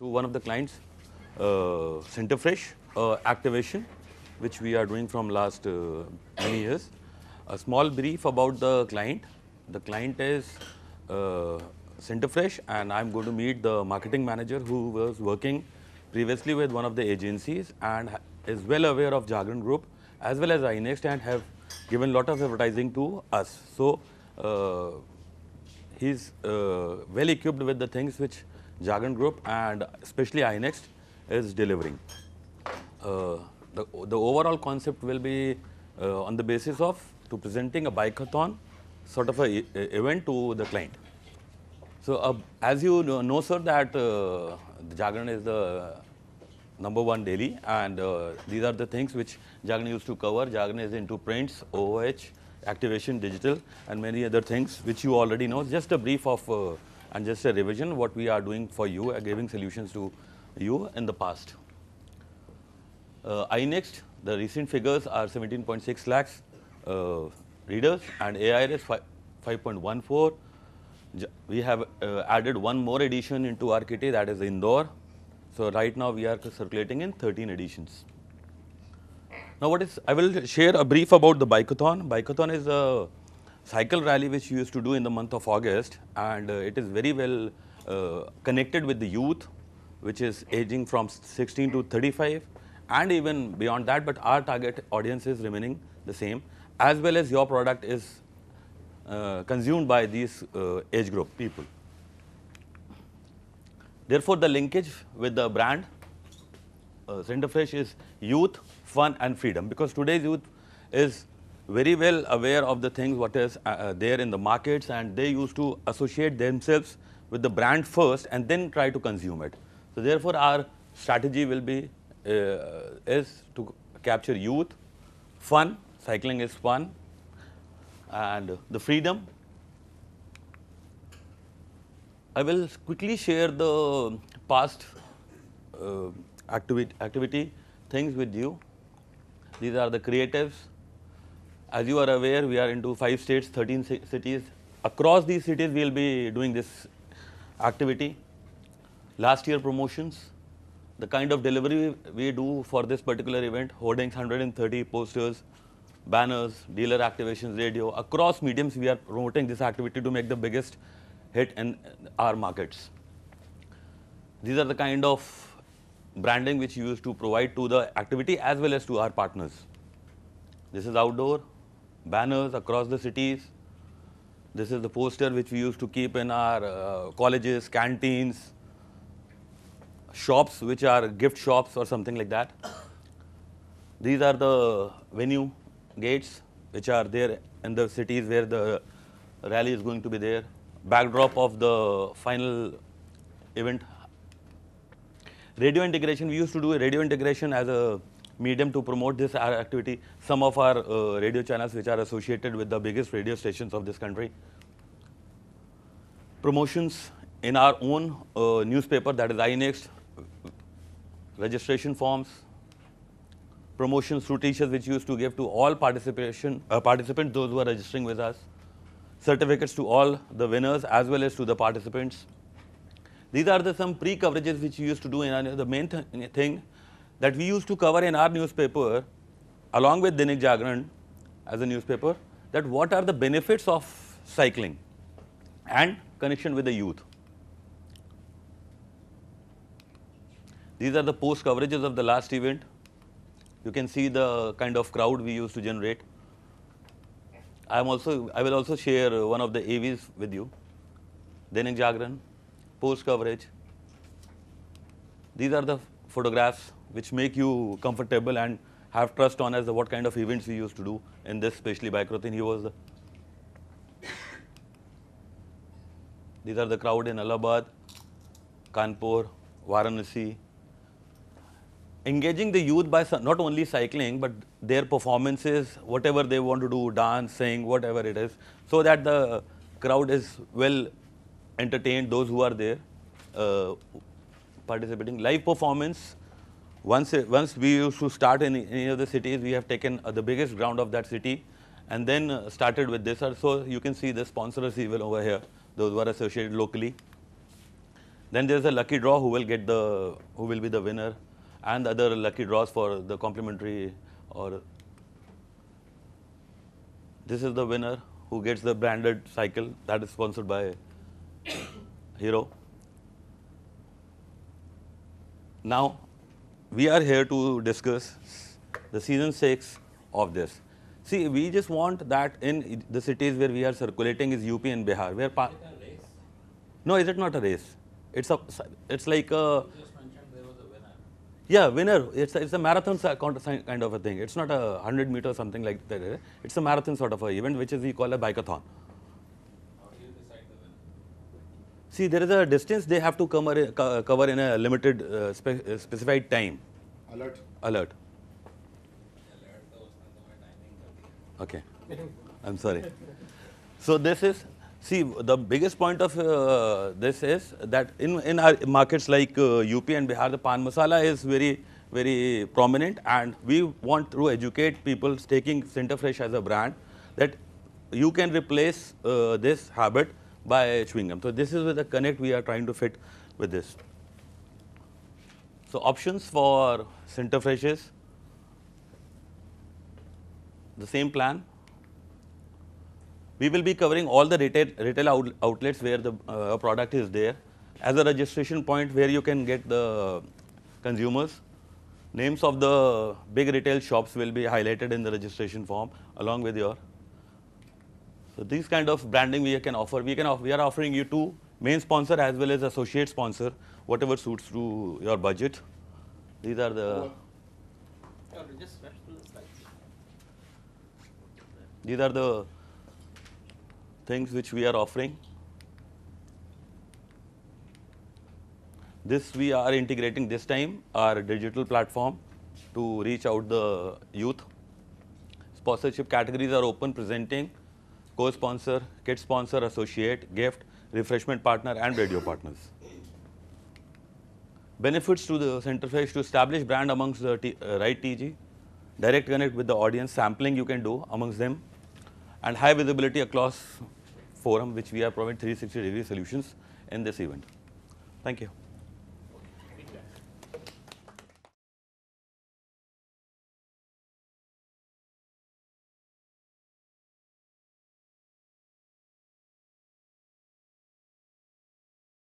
to one of the clients, uh, Centerfresh uh, activation, which we are doing from last uh, many years. A small brief about the client. The client is uh, Centerfresh, and I'm going to meet the marketing manager who was working previously with one of the agencies and is well aware of Jagran Group as well as iNext and have given lot of advertising to us. So. Uh, he's uh, well equipped with the things which Jargon Group and especially iNext is delivering. Uh, the, the overall concept will be uh, on the basis of to presenting a bikeathon sort of a event to the client. So uh, as you know, know sir, that uh, Jagan is the number one daily and uh, these are the things which Jagan used to cover. Jagan is into prints, OH, activation digital and many other things which you already know. Just a brief of uh, and just a revision what we are doing for you, uh, giving solutions to you in the past. Uh, next, the recent figures are 17.6 lakhs uh, readers and AIRS 5.14. We have uh, added one more edition into RKT that is Indore. So right now we are circulating in 13 editions. Now what is, I will share a brief about the Bikeathon. Bikeathon is a cycle rally which we used to do in the month of August and uh, it is very well uh, connected with the youth which is aging from 16 to 35 and even beyond that but our target audience is remaining the same as well as your product is uh, consumed by these uh, age group people. Therefore, the linkage with the brand uh, is youth, fun and freedom because today's youth is very well aware of the things what is uh, uh, there in the markets and they used to associate themselves with the brand first and then try to consume it. So therefore our strategy will be uh, is to capture youth, fun, cycling is fun and the freedom. I will quickly share the past uh, activity, activity things with you. These are the creatives. As you are aware, we are into 5 states, 13 cities. Across these cities, we will be doing this activity. Last year promotions, the kind of delivery we do for this particular event, hoardings 130 posters, banners, dealer activations, radio, across mediums we are promoting this activity to make the biggest hit in our markets. These are the kind of branding which you used to provide to the activity as well as to our partners. This is outdoor, banners across the cities. This is the poster which we used to keep in our uh, colleges, canteens, shops which are gift shops or something like that. These are the venue gates which are there in the cities where the rally is going to be there. Backdrop of the final event radio integration, we used to do radio integration as a medium to promote this activity. Some of our uh, radio channels which are associated with the biggest radio stations of this country. Promotions in our own uh, newspaper that is INEXT, registration forms, promotions through teachers which used to give to all participation uh, participants, those who are registering with us, certificates to all the winners as well as to the participants. These are the some pre-coverages which we used to do in our, the main th thing that we used to cover in our newspaper along with Dinik Jagran as a newspaper that what are the benefits of cycling and connection with the youth. These are the post coverages of the last event. You can see the kind of crowd we used to generate. I am also I will also share one of the AVs with you. Dinik Jagran. Post coverage. These are the photographs which make you comfortable and have trust on as the what kind of events we used to do in this, specially Bicrothin. He was the These are the crowd in Allahabad, Kanpur, Varanasi. Engaging the youth by not only cycling, but their performances, whatever they want to do, dance, sing, whatever it is, so that the crowd is well entertained those who are there uh, participating. Live performance, once, once we used to start in any of the cities, we have taken uh, the biggest ground of that city and then uh, started with this. So you can see the sponsors even over here, those who are associated locally. Then there's a lucky draw who will get the, who will be the winner and other lucky draws for the complimentary or this is the winner who gets the branded cycle that is sponsored by hero. Now, we are here to discuss the season 6 of this. See, we just want that in the cities where we are circulating is UP and Bihar. Where No, is it not a race? It's a, it's like a. Yeah, winner. It's a, it's a marathon kind of a thing. It's not a 100 meter something like that. It's a marathon sort of a event, which is we call a bikeathon. See, there is a distance they have to cover, in a limited uh, spe uh, specified time. Alert. Alert. Okay. I'm sorry. So this is, see, the biggest point of uh, this is that in, in our markets like uh, UP and Bihar, the pan masala is very, very prominent and we want to educate people taking Center Fresh as a brand that you can replace uh, this habit by chewing So, this is with the connect we are trying to fit with this. So, options for center fridges. the same plan. We will be covering all the retail, retail out, outlets where the uh, product is there as a registration point where you can get the consumers. Names of the big retail shops will be highlighted in the registration form along with your so, these kind of branding we can offer, we can we are offering you two main sponsor as well as associate sponsor, whatever suits to your budget. These are the these are the things which we are offering. This we are integrating this time our digital platform to reach out the youth. Sponsorship categories are open presenting co-sponsor, kit sponsor, associate, gift, refreshment partner and radio partners. Benefits to the Centerface to establish brand amongst the T, uh, right TG, direct connect with the audience, sampling you can do amongst them and high visibility across forum which we are providing 360 degree solutions in this event. Thank you.